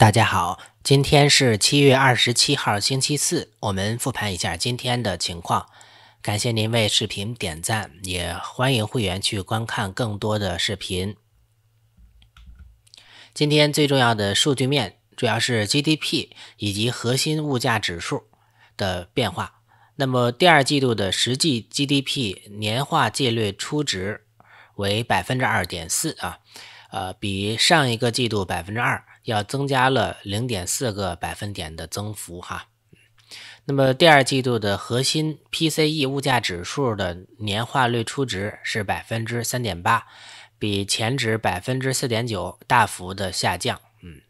大家好，今天是七月二十七号，星期四。我们复盘一下今天的情况。感谢您为视频点赞，也欢迎会员去观看更多的视频。今天最重要的数据面主要是 GDP 以及核心物价指数的变化。那么第二季度的实际 GDP 年化计略初值为百分之二点四啊，呃，比上一个季度百分之二。要增加了零点四个百分点的增幅哈，那么第二季度的核心 PCE 物价指数的年化率初值是百分之三点八，比前值百分之四点九大幅的下降。嗯，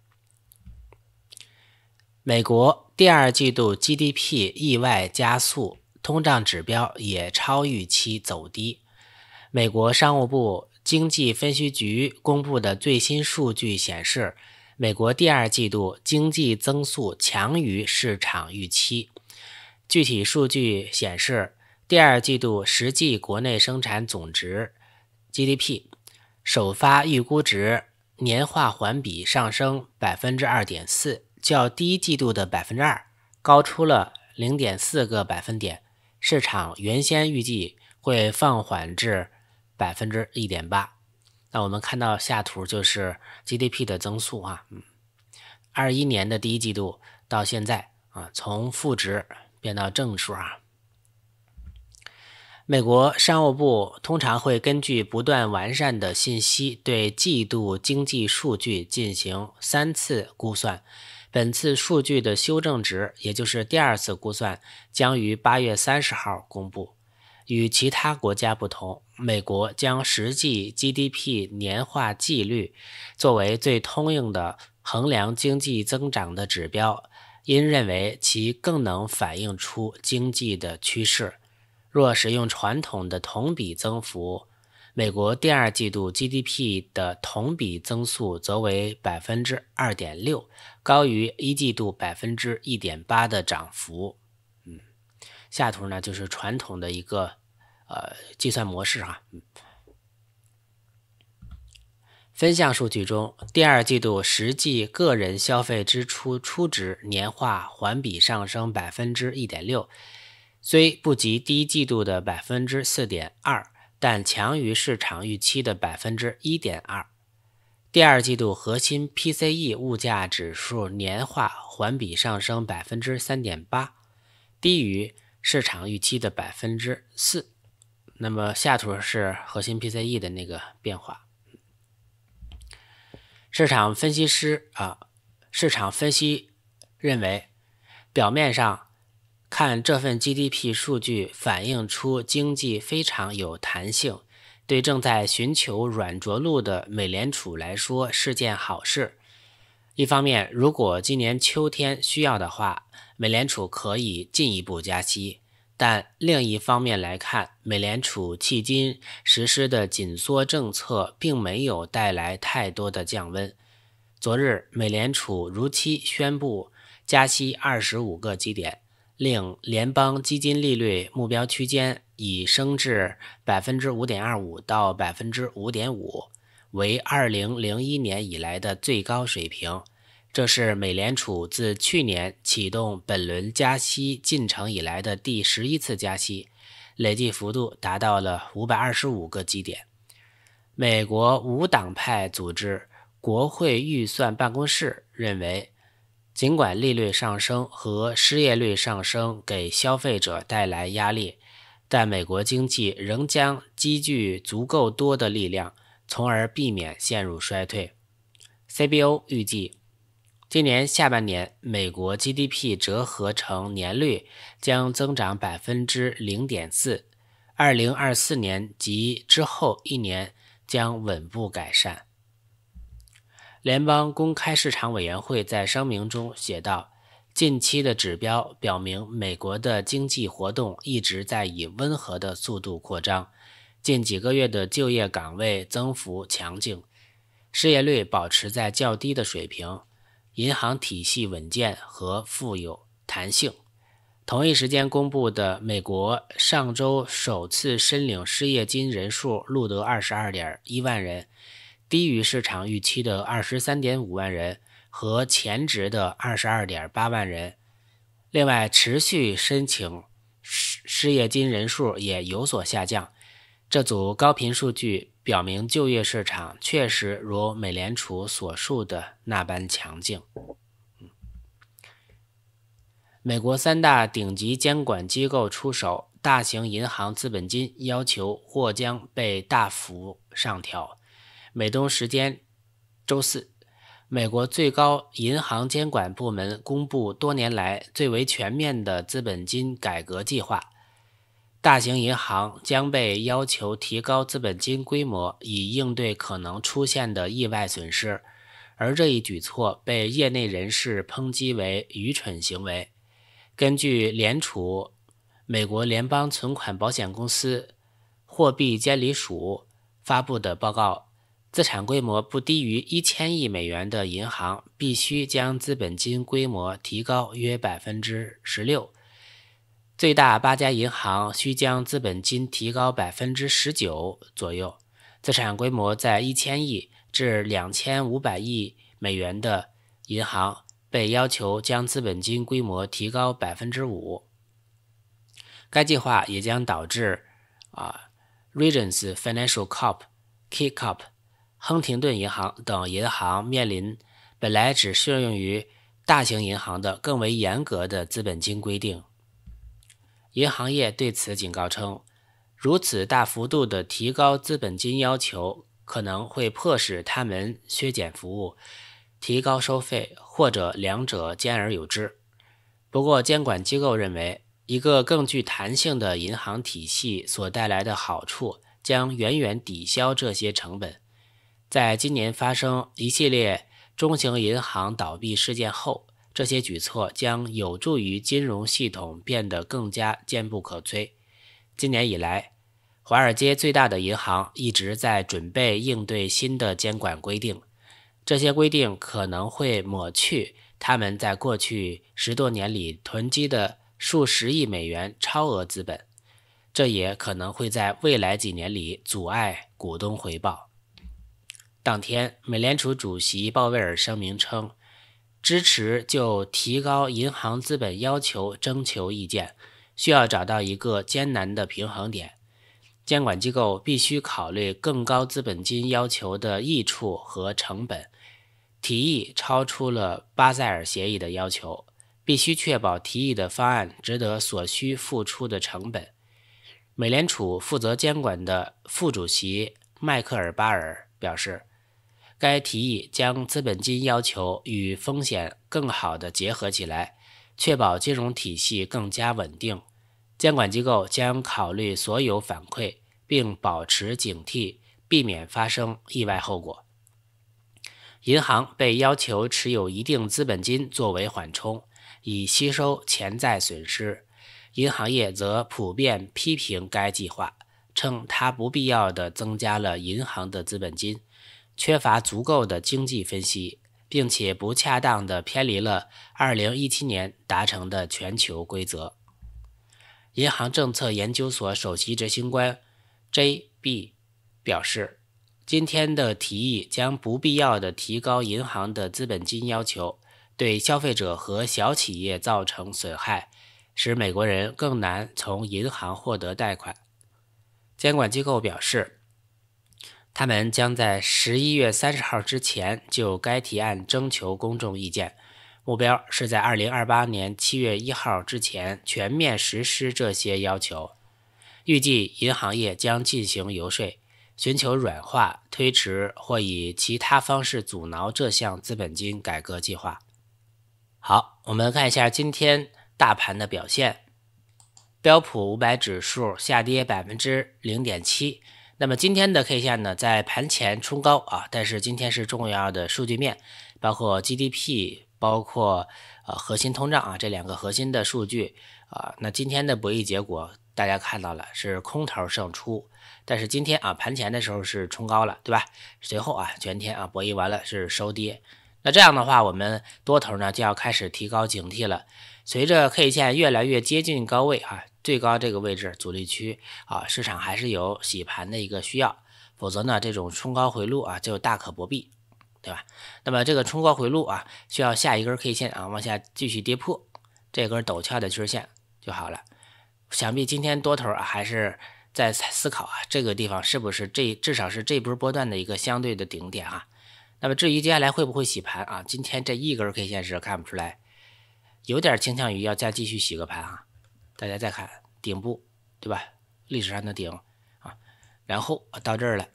美国第二季度 GDP 意外加速，通胀指标也超预期走低。美国商务部经济分析局公布的最新数据显示。美国第二季度经济增速强于市场预期。具体数据显示，第二季度实际国内生产总值 （GDP） 首发预估值年化环比上升百分之二点四，较第一季度的百分之二高出了零点四个百分点。市场原先预计会放缓至百分之一点八。那我们看到下图就是 GDP 的增速啊，嗯，二一年的第一季度到现在啊，从负值变到正数啊。美国商务部通常会根据不断完善的信息，对季度经济数据进行三次估算，本次数据的修正值，也就是第二次估算，将于八月三十号公布。与其他国家不同。美国将实际 GDP 年化季率作为最通用的衡量经济增长的指标，因认为其更能反映出经济的趋势。若使用传统的同比增幅，美国第二季度 GDP 的同比增速则为百分之二点六，高于一季度百分之一点八的涨幅。嗯，下图呢就是传统的一个。呃，计算模式哈，分项数据中，第二季度实际个人消费支出初值年化环比上升百分之一点六，虽不及第一季度的百分之四点二，但强于市场预期的百分之一点二。第二季度核心 PCE 物价指数年化环比上升百分之三点八，低于市场预期的百分之四。那么下图是核心 PCE 的那个变化。市场分析师啊，市场分析认为，表面上看这份 GDP 数据反映出经济非常有弹性，对正在寻求软着陆的美联储来说是件好事。一方面，如果今年秋天需要的话，美联储可以进一步加息。但另一方面来看，美联储迄今实施的紧缩政策并没有带来太多的降温。昨日，美联储如期宣布加息25个基点，令联邦基金利率目标区间已升至5.25%到5.5%，为2001年以来的最高水平。这是美联储自去年启动本轮加息进程以来的第十一次加息，累计幅度达到了五百二十五个基点。美国无党派组织国会预算办公室认为，尽管利率上升和失业率上升给消费者带来压力，但美国经济仍将积聚足够多的力量，从而避免陷入衰退。CBO 预计。今年下半年，美国 GDP 折合成年率将增长百分之零点四，二零二四年及之后一年将稳步改善。联邦公开市场委员会在声明中写道：“近期的指标表明，美国的经济活动一直在以温和的速度扩张，近几个月的就业岗位增幅强劲，失业率保持在较低的水平。”银行体系稳健和富有弹性。同一时间公布的美国上周首次申领失业金人数录得二十二点一万人，低于市场预期的二十三点五万人和前值的二十二点八万人。另外，持续申请失失业金人数也有所下降。这组高频数据。表明就业市场确实如美联储所述的那般强劲。美国三大顶级监管机构出手，大型银行资本金要求或将被大幅上调。美东时间周四，美国最高银行监管部门公布多年来最为全面的资本金改革计划。大型银行将被要求提高资本金规模，以应对可能出现的意外损失，而这一举措被业内人士抨击为愚蠢行为。根据联储、美国联邦存款保险公司、货币监理署发布的报告，资产规模不低于一千亿美元的银行必须将资本金规模提高约百分之十六。最大八家银行需将资本金提高百分之十九左右，资产规模在一千亿至两千五百亿美元的银行被要求将资本金规模提高百分之五。该计划也将导致啊 Regions Financial Corp、k i c o u p 亨廷顿银行等银行面临本来只适用于大型银行的更为严格的资本金规定。银行业对此警告称，如此大幅度的提高资本金要求，可能会迫使他们削减服务、提高收费，或者两者兼而有之。不过，监管机构认为，一个更具弹性的银行体系所带来的好处，将远远抵消这些成本。在今年发生一系列中型银行倒闭事件后。这些举措将有助于金融系统变得更加坚不可摧。今年以来，华尔街最大的银行一直在准备应对新的监管规定，这些规定可能会抹去他们在过去十多年里囤积的数十亿美元超额资本，这也可能会在未来几年里阻碍股东回报。当天，美联储主席鲍威尔声明称。支持就提高银行资本要求征求意见，需要找到一个艰难的平衡点。监管机构必须考虑更高资本金要求的益处和成本。提议超出了巴塞尔协议的要求，必须确保提议的方案值得所需付出的成本。美联储负责监管的副主席迈克尔·巴尔表示。该提议将资本金要求与风险更好地结合起来，确保金融体系更加稳定。监管机构将考虑所有反馈，并保持警惕，避免发生意外后果。银行被要求持有一定资本金作为缓冲，以吸收潜在损失。银行业则普遍批评该计划，称它不必要的增加了银行的资本金。缺乏足够的经济分析，并且不恰当地偏离了2017年达成的全球规则。银行政策研究所首席执行官 J.B. 表示：“今天的提议将不必要的提高银行的资本金要求，对消费者和小企业造成损害，使美国人更难从银行获得贷款。”监管机构表示。他们将在十一月三十号之前就该提案征求公众意见，目标是在二零二八年七月一号之前全面实施这些要求。预计银行业将进行游说，寻求软化、推迟或以其他方式阻挠这项资本金改革计划。好，我们看一下今天大盘的表现，标普五百指数下跌百分之零点七。那么今天的 K 线呢，在盘前冲高啊，但是今天是重要的数据面，包括 GDP，包括呃核心通胀啊这两个核心的数据啊，那今天的博弈结果大家看到了是空头胜出，但是今天啊盘前的时候是冲高了，对吧？随后啊全天啊博弈完了是收跌，那这样的话我们多头呢就要开始提高警惕了，随着 K 线越来越接近高位啊。最高这个位置阻力区啊，市场还是有洗盘的一个需要，否则呢，这种冲高回路啊就大可不必，对吧？那么这个冲高回路啊，需要下一根 K 线啊往下继续跌破这根陡峭的趋势线就好了。想必今天多头啊还是在思考啊，这个地方是不是这至少是这波波段的一个相对的顶点啊？那么至于接下来会不会洗盘啊？今天这一根 K 线是看不出来，有点倾向于要再继续洗个盘啊。大家再看顶部，对吧？历史上的顶啊，然后到这儿了，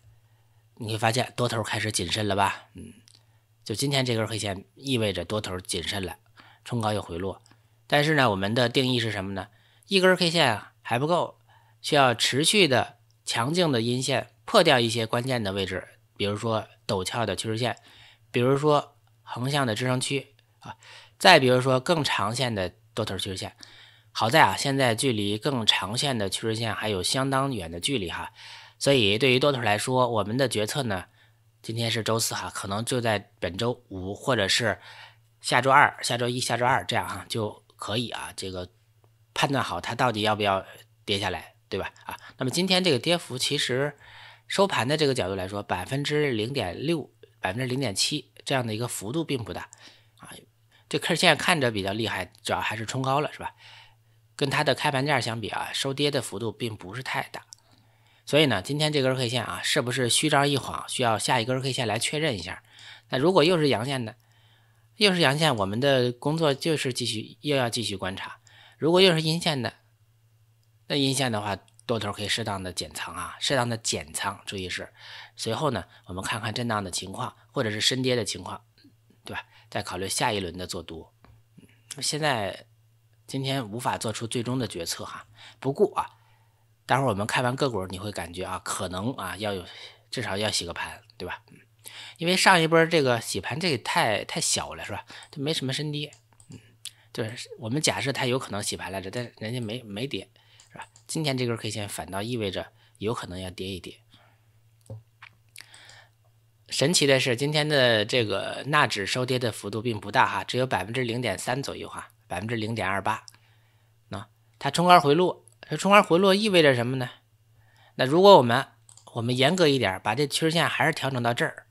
你会发现多头开始谨慎了吧？嗯，就今天这根黑线意味着多头谨慎了，冲高又回落。但是呢，我们的定义是什么呢？一根 K 线啊还不够，需要持续的强劲的阴线破掉一些关键的位置，比如说陡峭的趋势线，比如说横向的支撑区啊，再比如说更长线的多头趋势线。好在啊，现在距离更长线的趋势线还有相当远的距离哈，所以对于多头来说，我们的决策呢，今天是周四哈，可能就在本周五或者是下周二、下周一下周二这样哈就可以啊，这个判断好它到底要不要跌下来，对吧？啊，那么今天这个跌幅其实收盘的这个角度来说，百分之零点六、百分之零点七这样的一个幅度并不大啊，这 K 线看着比较厉害，主要还是冲高了是吧？跟它的开盘价相比啊，收跌的幅度并不是太大，所以呢，今天这根 K 线啊，是不是虚招一晃？需要下一根 K 线来确认一下。那如果又是阳线呢？又是阳线，我们的工作就是继续又要继续观察。如果又是阴线的，那阴线的话，多头可以适当的减仓啊，适当的减仓。注意是随后呢，我们看看震荡的情况或者是深跌的情况，对吧？再考虑下一轮的做多。现在。今天无法做出最终的决策哈。不过啊，待会儿我们看完个股，你会感觉啊，可能啊，要有至少要洗个盘，对吧？因为上一波这个洗盘这个太太小了是吧？这没什么深跌，嗯，就是我们假设它有可能洗盘来着，但人家没没跌，是吧？今天这根 K 线反倒意味着有可能要跌一跌。神奇的是，今天的这个纳指收跌的幅度并不大哈，只有百分之零点三左右哈。百分之零点二八，那它冲高回落，这冲高回落意味着什么呢？那如果我们我们严格一点，把这趋势线还是调整到这儿。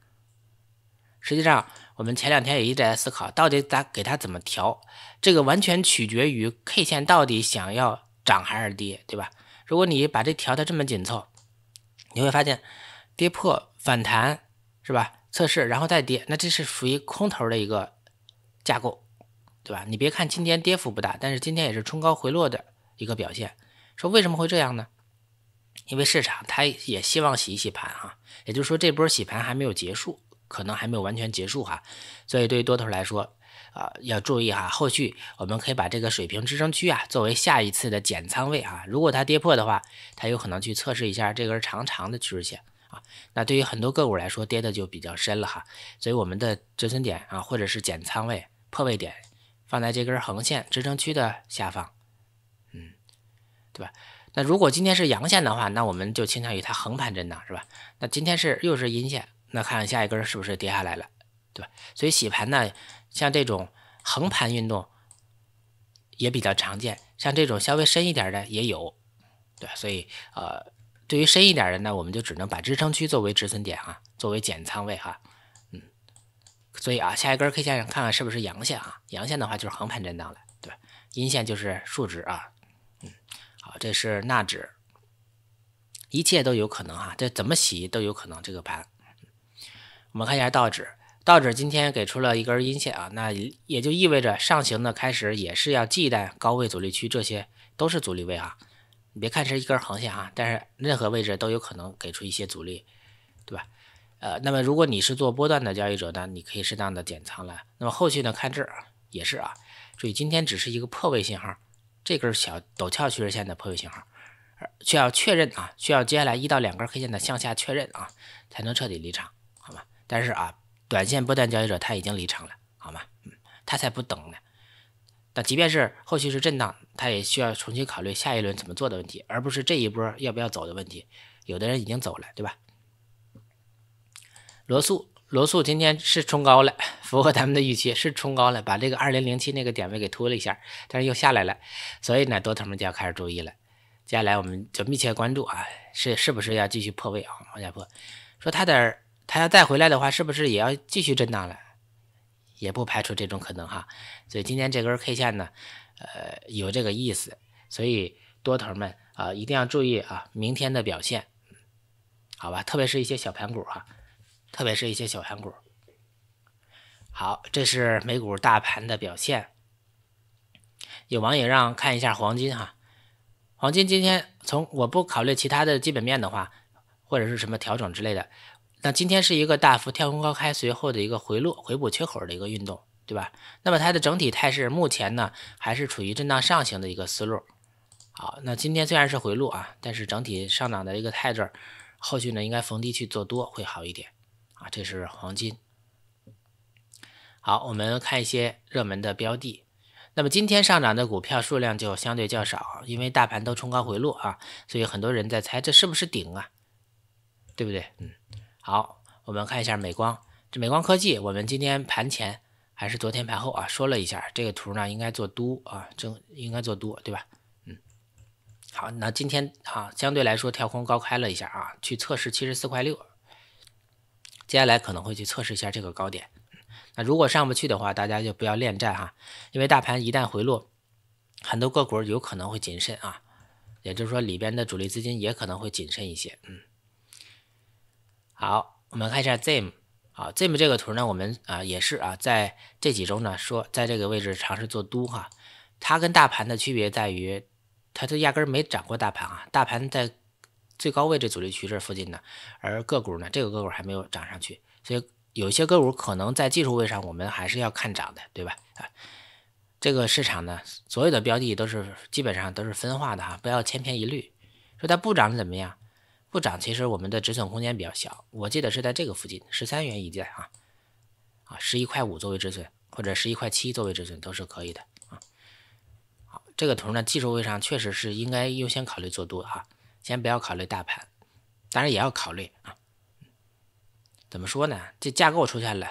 实际上，我们前两天也一直在思考，到底咋给它怎么调？这个完全取决于 K 线到底想要涨还是跌，对吧？如果你把这调的这么紧凑，你会发现跌破反弹是吧？测试然后再跌，那这是属于空头的一个架构。对吧？你别看今天跌幅不大，但是今天也是冲高回落的一个表现。说为什么会这样呢？因为市场它也希望洗一洗盘哈，也就是说这波洗盘还没有结束，可能还没有完全结束哈。所以对于多头来说啊，要注意哈，后续我们可以把这个水平支撑区啊作为下一次的减仓位啊。如果它跌破的话，它有可能去测试一下这根长长的趋势线啊。那对于很多个股来说，跌的就比较深了哈。所以我们的止损点啊，或者是减仓位破位点。放在这根横线支撑区的下方，嗯，对吧？那如果今天是阳线的话，那我们就倾向于它横盘震荡，是吧？那今天是又是阴线，那看下一根是不是跌下来了，对吧？所以洗盘呢，像这种横盘运动也比较常见，像这种稍微深一点的也有，对，所以呃，对于深一点的呢，我们就只能把支撑区作为止损点啊，作为减仓位哈。所以啊，下一根 K 线上看看是不是阳线啊？阳线的话就是横盘震荡了，对，阴线就是竖直啊。嗯，好，这是纳指，一切都有可能哈，这怎么洗都有可能这个盘。我们看一下道指，道指今天给出了一根阴线啊，那也就意味着上行的开始也是要忌惮高位阻力区，这些都是阻力位啊。你别看是一根横线啊，但是任何位置都有可能给出一些阻力，对吧？呃，那么如果你是做波段的交易者呢，你可以适当的减仓了。那么后续呢，看这儿也是啊，注意今天只是一个破位信号，这根小陡峭趋势线的破位信号，需要确认啊，需要接下来一到两根 K 线的向下确认啊，才能彻底离场，好吗？但是啊，短线波段交易者他已经离场了，好吗？他才不等呢。那即便是后续是震荡，他也需要重新考虑下一轮怎么做的问题，而不是这一波要不要走的问题。有的人已经走了，对吧？罗素，罗素今天是冲高了，符合咱们的预期，是冲高了，把这个二零零七那个点位给拖了一下，但是又下来了，所以呢，多头们就要开始注意了。接下来我们就密切关注啊，是是不是要继续破位啊？往下破，说他的，他要再回来的话，是不是也要继续震荡了？也不排除这种可能哈。所以今天这根 K 线呢，呃，有这个意思，所以多头们啊，一定要注意啊，明天的表现，好吧？特别是一些小盘股啊。特别是一些小盘股。好，这是美股大盘的表现。有网友让看一下黄金哈，黄金今天从我不考虑其他的基本面的话，或者是什么调整之类的，那今天是一个大幅跳空高开，随后的一个回落回补缺口的一个运动，对吧？那么它的整体态势目前呢还是处于震荡上行的一个思路。好，那今天虽然是回落啊，但是整体上涨的一个态势，后续呢应该逢低去做多会好一点。啊，这是黄金。好，我们看一些热门的标的。那么今天上涨的股票数量就相对较少，因为大盘都冲高回落啊，所以很多人在猜这是不是顶啊，对不对？嗯，好，我们看一下美光，这美光科技，我们今天盘前还是昨天盘后啊，说了一下这个图呢，应该做多啊，正应该做多，对吧？嗯，好，那今天啊，相对来说跳空高开了一下啊，去测试七十四块六。接下来可能会去测试一下这个高点，那如果上不去的话，大家就不要恋战哈，因为大盘一旦回落，很多个股有可能会谨慎啊，也就是说里边的主力资金也可能会谨慎一些。嗯，好，我们看一下 ZIM，好，ZIM 这个图呢，我们啊也是啊，在这几周呢说在这个位置尝试做多哈，它跟大盘的区别在于，它都压根儿没涨过大盘啊，大盘在。最高位置阻力区这附近的，而个股呢，这个个股还没有涨上去，所以有些个股可能在技术位上我们还是要看涨的，对吧？啊，这个市场呢，所有的标的都是基本上都是分化的哈，不要千篇一律。说它不涨怎么样？不涨其实我们的止损空间比较小，我记得是在这个附近十三元一带啊，啊，十一块五作为止损，或者十一块七作为止损都是可以的啊。好，这个图呢，技术位上确实是应该优先考虑做多哈。先不要考虑大盘，当然也要考虑啊。怎么说呢？这架构出现了，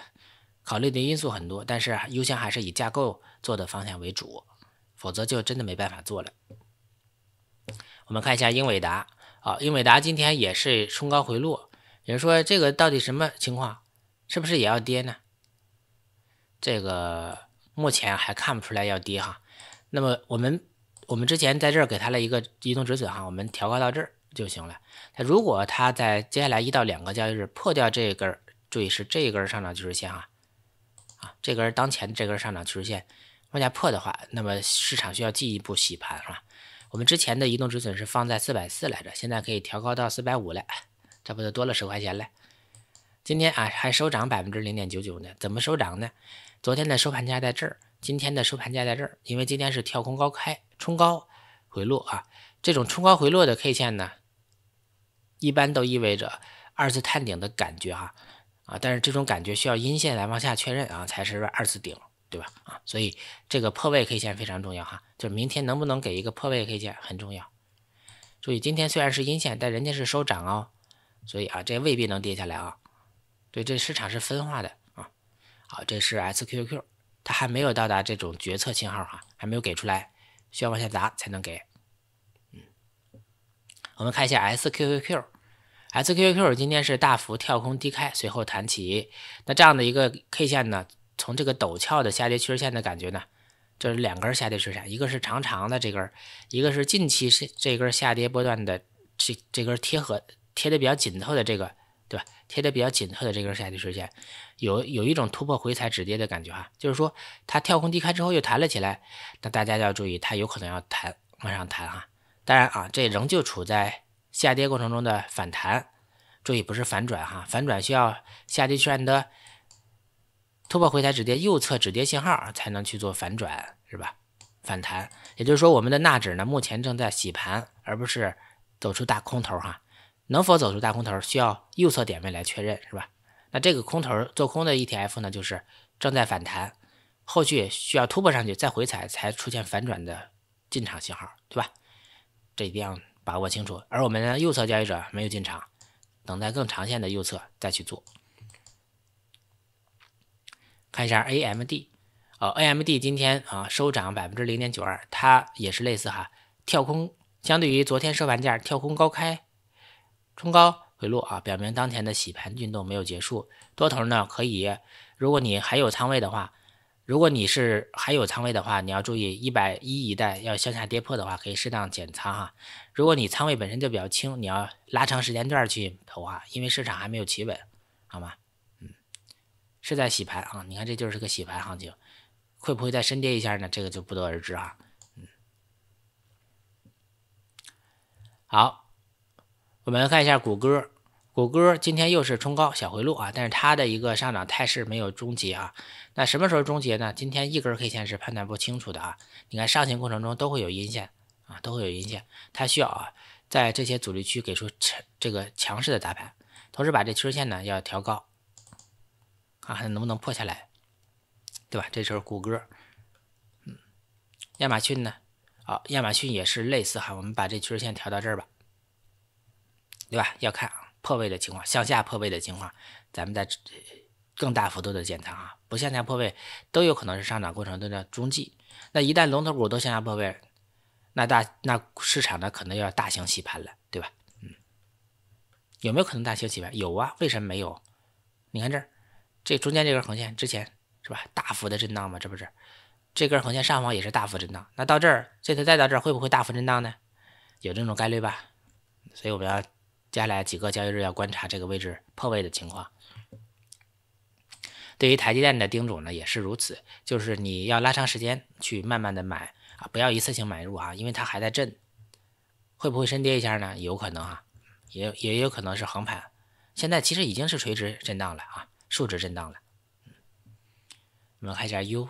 考虑的因素很多，但是优先还是以架构做的方向为主，否则就真的没办法做了。我们看一下英伟达啊，英伟达今天也是冲高回落，有人说这个到底什么情况，是不是也要跌呢？这个目前还看不出来要跌哈。那么我们。我们之前在这儿给它了一个移动止损哈，我们调高到这儿就行了。它如果它在接下来一到两个交易日破掉这根儿，注意是这根儿上涨趋势线啊，啊，这根儿当前这根儿上涨趋势线往下破的话，那么市场需要进一步洗盘是吧？我们之前的移动止损是放在四百四来着，现在可以调高到四百五了，这不就多了十块钱了？今天啊还收涨百分之零点九九呢，怎么收涨呢？昨天的收盘价在这儿。今天的收盘价在这儿，因为今天是跳空高开，冲高回落啊，这种冲高回落的 K 线呢，一般都意味着二次探顶的感觉哈啊，但是这种感觉需要阴线来往下确认啊，才是二次顶，对吧？啊，所以这个破位 K 线非常重要哈，就是明天能不能给一个破位 K 线很重要。注意，今天虽然是阴线，但人家是收涨哦，所以啊，这未必能跌下来啊，对，这市场是分化的啊。好，这是 SQQ。它还没有到达这种决策信号哈，还没有给出来，需要往下砸才能给。嗯，我们看一下 SQQQ，SQQQ 今天是大幅跳空低开，随后弹起。那这样的一个 K 线呢，从这个陡峭的下跌趋势线的感觉呢，就是两根下跌趋势线，一个是长长的这根，一个是近期是这根下跌波段的这这根贴合贴的比较紧凑的这个。对，吧？贴的比较紧凑的这根下跌直线，有有一种突破回踩止跌的感觉哈，就是说它跳空低开之后又弹了起来，那大家要注意，它有可能要弹往上弹哈。当然啊，这仍旧处在下跌过程中的反弹，注意不是反转哈，反转需要下跌线的突破回踩止跌右侧止跌信号才能去做反转，是吧？反弹，也就是说我们的纳指呢目前正在洗盘，而不是走出大空头哈。能否走出大空头，需要右侧点位来确认，是吧？那这个空头做空的 ETF 呢，就是正在反弹，后续需要突破上去再回踩才出现反转的进场信号，对吧？这一定要把握清楚。而我们的右侧交易者没有进场，等待更长线的右侧再去做。看一下 AMD，呃，AMD 今天啊收涨百分之零点九二，它也是类似哈跳空，相对于昨天收盘价跳空高开。冲高回落啊，表明当前的洗盘运动没有结束。多头呢，可以，如果你还有仓位的话，如果你是还有仓位的话，你要注意，一百一一带要向下跌破的话，可以适当减仓哈。如果你仓位本身就比较轻，你要拉长时间段去投啊，因为市场还没有企稳，好吗？嗯，是在洗盘啊，你看这就是个洗盘行情，会不会再深跌一下呢？这个就不得而知啊。嗯，好。我们看一下谷歌，谷歌今天又是冲高小回落啊，但是它的一个上涨态势没有终结啊。那什么时候终结呢？今天一根 K 线是判断不清楚的啊。你看上行过程中都会有阴线啊，都会有阴线，它需要啊在这些阻力区给出强这个强势的砸盘，同时把这趋势线呢要调高，看看能不能破下来，对吧？这就是谷歌。嗯，亚马逊呢？啊，亚马逊也是类似哈，我们把这趋势线调到这儿吧。对吧？要看破位的情况，向下破位的情况，咱们再更大幅度的减仓啊！不向下破位都有可能是上涨过程中的中继。那一旦龙头股都向下破位，那大那市场呢可能要大型洗盘了，对吧？嗯，有没有可能大型洗盘？有啊！为什么没有？你看这儿，这中间这根横线之前是吧？大幅的震荡嘛，这不是？这根横线上方也是大幅震荡。那到这儿，这次再到这儿，会不会大幅震荡呢？有这种概率吧？所以我们要。接下来几个交易日要观察这个位置破位的情况。对于台积电的叮嘱呢也是如此，就是你要拉长时间去慢慢的买啊，不要一次性买入啊，因为它还在震，会不会深跌一下呢？有可能啊，也也有可能是横盘。现在其实已经是垂直震荡了啊，竖直震荡了。我们看一下 U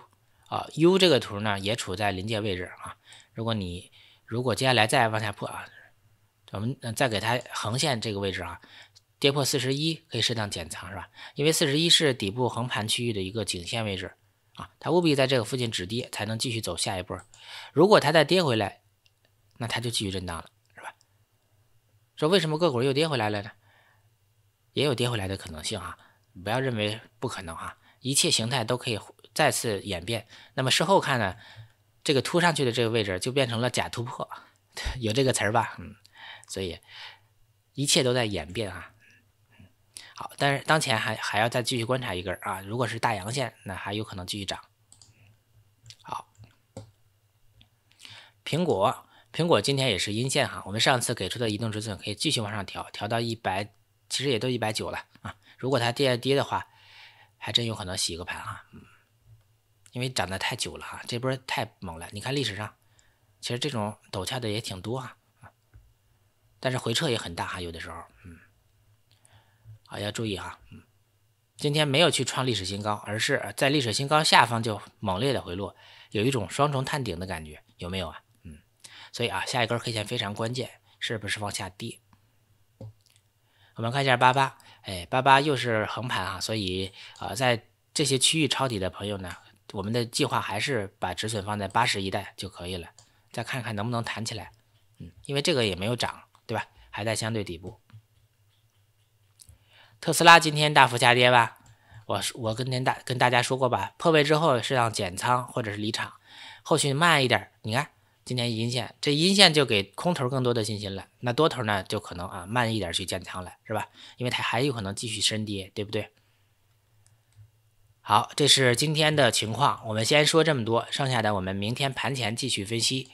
啊，U 这个图呢也处在临界位置啊。如果你如果接下来再往下破啊。我们再给它横线这个位置啊，跌破四十一可以适当减仓是吧？因为四十一是底部横盘区域的一个颈线位置啊，它务必在这个附近止跌才能继续走下一波。如果它再跌回来，那它就继续震荡了是吧？说为什么个股又跌回来了呢？也有跌回来的可能性啊，不要认为不可能啊，一切形态都可以再次演变。那么事后看呢，这个突上去的这个位置就变成了假突破，有这个词儿吧？嗯。所以一切都在演变啊，好，但是当前还还要再继续观察一根儿啊，如果是大阳线，那还有可能继续涨。好，苹果，苹果今天也是阴线哈，我们上次给出的移动止损可以继续往上调，调到一百，其实也都一百九了啊，如果它跌跌的话，还真有可能洗个盘啊，因为涨得太久了哈，这波太猛了，你看历史上其实这种陡峭的也挺多啊。但是回撤也很大哈，有的时候，嗯，好要注意哈，嗯，今天没有去创历史新高，而是在历史新高下方就猛烈的回落，有一种双重探顶的感觉，有没有啊？嗯，所以啊，下一根黑线非常关键，是不是往下跌？我们看一下八八，哎，八八又是横盘啊，所以啊，在这些区域抄底的朋友呢，我们的计划还是把止损放在八十一带就可以了，再看看能不能弹起来，嗯，因为这个也没有涨。对吧？还在相对底部。特斯拉今天大幅下跌吧？我我跟您大跟大家说过吧，破位之后是要减仓或者是离场，后续慢一点。你看今天阴线，这阴线就给空头更多的信心了。那多头呢，就可能啊慢一点去建仓了，是吧？因为它还有可能继续深跌，对不对？好，这是今天的情况，我们先说这么多，剩下的我们明天盘前继续分析。